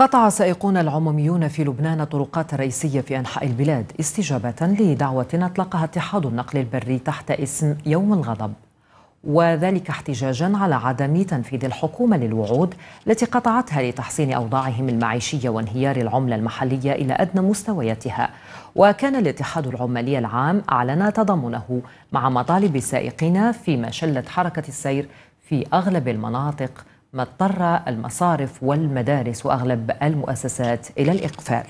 قطع سائقون العموميون في لبنان طرقات رئيسية في أنحاء البلاد استجابة لدعوة أطلقها اتحاد النقل البري تحت اسم يوم الغضب وذلك احتجاجا على عدم تنفيذ الحكومة للوعود التي قطعتها لتحسين أوضاعهم المعيشية وانهيار العملة المحلية إلى أدنى مستوياتها وكان الاتحاد العمالي العام أعلن تضامنه مع مطالب السائقين في مشلة حركة السير في أغلب المناطق ما اضطر المصارف والمدارس واغلب المؤسسات الى الاقفال